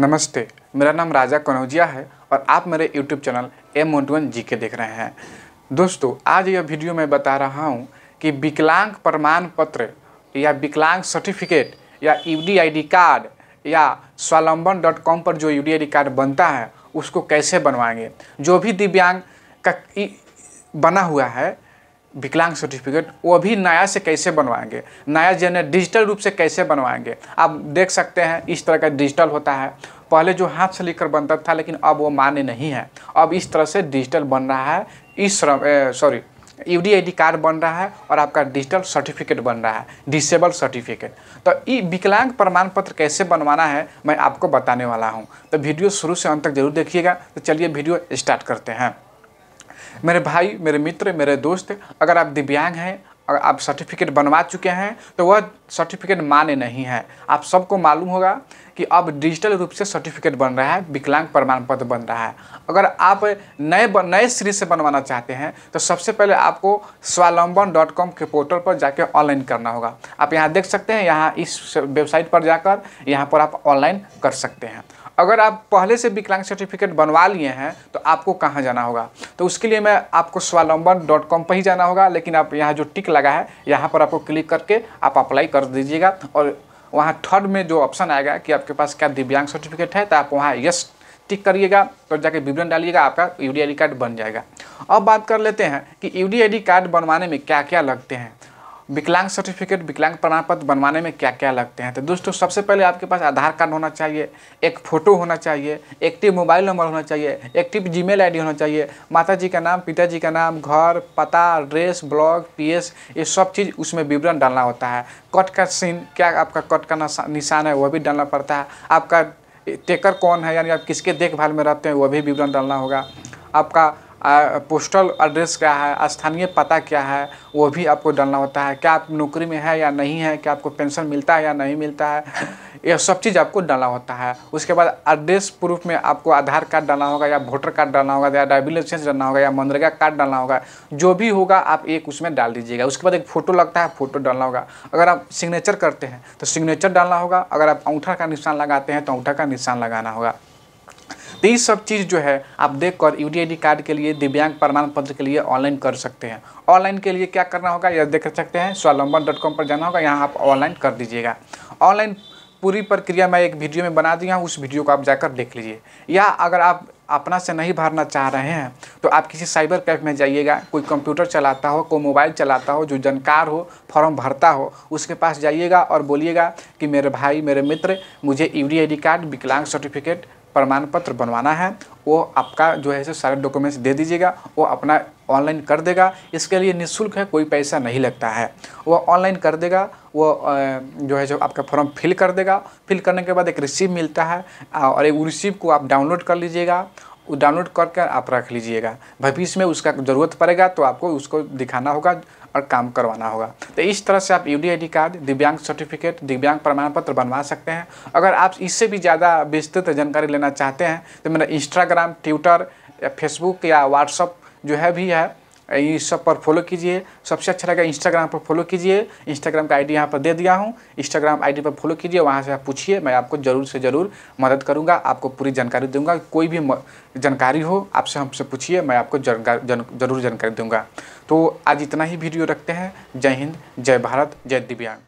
नमस्ते मेरा नाम राजा कनौजिया है और आप मेरे YouTube channel M one G के देख रहे हैं दोस्तों आज यह वीडियो में बता रहा हूँ कि विकलांग प्रमाण पत्र या विकलांग सर्टिफिकेट या यू डी कार्ड या स्वालंबन डॉट कॉम पर जो यू डी कार्ड बनता है उसको कैसे बनवाएंगे जो भी दिव्यांग का बना हुआ है विकलांग सर्टिफिकेट वो भी नया से कैसे बनवाएंगे नया जन डिजिटल रूप से कैसे बनवाएंगे आप देख सकते हैं इस तरह का डिजिटल होता है पहले जो हाथ से लिखकर बनता था लेकिन अब वो मान्य नहीं है अब इस तरह से डिजिटल बन रहा है इस श्रम सॉरी यू डी कार्ड बन रहा है और आपका डिजिटल सर्टिफिकेट बन रहा है डिसेबल सर्टिफिकेट तो ये विकलांग प्रमाण पत्र कैसे बनवाना है मैं आपको बताने वाला हूँ तो वीडियो शुरू से अंत तक जरूर देखिएगा तो चलिए वीडियो स्टार्ट करते हैं मेरे भाई मेरे मित्र मेरे दोस्त अगर आप दिव्यांग हैं अगर आप सर्टिफिकेट बनवा चुके हैं तो वह सर्टिफिकेट मान्य नहीं है आप सबको मालूम होगा कि अब डिजिटल रूप से सर्टिफिकेट बन रहा है विकलांग प्रमाण पत्र बन रहा है अगर आप नए बन, नए सिरे से बनवाना चाहते हैं तो सबसे पहले आपको स्वालंबन डॉट कॉम के पोर्टल पर जाकर ऑनलाइन करना होगा आप यहाँ देख सकते हैं यहाँ इस वेबसाइट पर जाकर यहाँ पर आप ऑनलाइन कर सकते हैं अगर आप पहले से विकलांग सर्टिफिकेट बनवा लिए हैं तो आपको कहाँ जाना होगा तो उसके लिए मैं आपको स्वालंबन डॉट कॉम पर ही जाना होगा लेकिन आप यहाँ जो टिक लगा है यहाँ पर आपको क्लिक करके आप अप्लाई कर कर दीजिएगा और वहाँ थर्ड में जो ऑप्शन आएगा कि आपके पास क्या दिव्यांग सर्टिफिकेट है तो आप वहाँ यस टिक करिएगा तो जाके विवरण डालिएगा आपका यू डी कार्ड बन जाएगा अब बात कर लेते हैं कि यू डी कार्ड बनवाने में क्या क्या लगते हैं विकलांग सर्टिफिकेट विकलांग प्रमाण पत्र बनवाने में क्या क्या लगते हैं तो दोस्तों सबसे पहले आपके पास आधार कार्ड होना चाहिए एक फ़ोटो होना चाहिए एक्टिव मोबाइल नंबर होना चाहिए एक्टिव जीमेल आईडी होना चाहिए माता जी का नाम पिताजी का नाम घर पता एड्रेस ब्लॉग पीएस ये सब चीज़ उसमें विवरण डालना होता है कट का सीन क्या आपका कट का निशान है वह भी डालना पड़ता है आपका टेकर कौन है यानी आप किसके देखभाल में रहते हैं वह भी विवरण डालना होगा आपका पोस्टल एड्रेस क्या है स्थानीय पता क्या है वो भी आपको डालना होता है क्या आप नौकरी में है या नहीं है क्या आपको पेंशन मिलता है या नहीं मिलता है यह सब चीज़ आपको डालना होता है उसके बाद एड्रेस प्रूफ में आपको आधार कार्ड डालना होगा या वोटर कार्ड डालना होगा या ड्राइविंग लाइसेंस डालना होगा या मनरेगा कार्ड डालना होगा जो भी होगा आप एक उसमें डाल दीजिएगा उसके बाद एक फ़ोटो लगता है फ़ोटो डालना होगा अगर आप सिग्नेचर करते हैं तो सिग्नेचर डालना होगा अगर आप अंगूठा का निशान लगाते हैं तो अंगूठा का निशान लगाना होगा तो ये सब चीज़ जो है आप देखकर यूटीआईडी कार्ड के लिए दिव्यांग प्रमाण पत्र के लिए ऑनलाइन कर सकते हैं ऑनलाइन के लिए क्या करना होगा यह देख सकते हैं स्वालंबन डॉट कॉम पर जाना होगा यहाँ आप ऑनलाइन कर दीजिएगा ऑनलाइन पूरी प्रक्रिया मैं एक वीडियो में बना दिया हूँ उस वीडियो को आप जाकर देख लीजिए या अगर आप अपना से नहीं भरना चाह रहे हैं तो आप किसी साइबर कैफ में जाइएगा कोई कंप्यूटर चलाता हो कोई मोबाइल चलाता हो जो जानकार हो फॉर्म भरता हो उसके पास जाइएगा और बोलिएगा कि मेरे भाई मेरे मित्र मुझे यू डी कार्ड विकलांग सर्टिफिकेट प्रमाण पत्र बनवाना है वो आपका जो है सारे डॉक्यूमेंट्स दे दीजिएगा वो अपना ऑनलाइन कर देगा इसके लिए निःशुल्क है कोई पैसा नहीं लगता है वो ऑनलाइन कर देगा वो जो है जो आपका फॉर्म फिल कर देगा फिल करने के बाद एक रिसीव मिलता है और एक रिसीव को आप डाउनलोड कर लीजिएगा वो डाउनलोड करके आप रख लीजिएगा भविष्य में उसका ज़रूरत पड़ेगा तो आपको उसको दिखाना होगा और काम करवाना होगा तो इस तरह से आप यू डी कार्ड दिव्यांग सर्टिफिकेट दिव्यांग प्रमाण पत्र बनवा सकते हैं अगर आप इससे भी ज़्यादा विस्तृत जानकारी लेना चाहते हैं तो मेरा इंस्टाग्राम ट्विटर या फेसबुक या व्हाट्सअप जो है भी है ये सब पर फॉलो कीजिए सबसे अच्छा लगेगा इंस्टाग्राम पर फॉलो कीजिए इंस्टाग्राम का आईडी यहाँ पर दे दिया हूँ इंस्टाग्राम आईडी पर फॉलो कीजिए वहाँ से आप पूछिए मैं आपको ज़रूर से ज़रूर मदद करूँगा आपको पूरी जानकारी दूंगा कोई भी जानकारी हो आपसे हमसे पूछिए मैं आपको जरूर जन, जानकारी दूंगा तो आज इतना ही वीडियो रखते हैं जय हिंद जय भारत जय दिव्यांग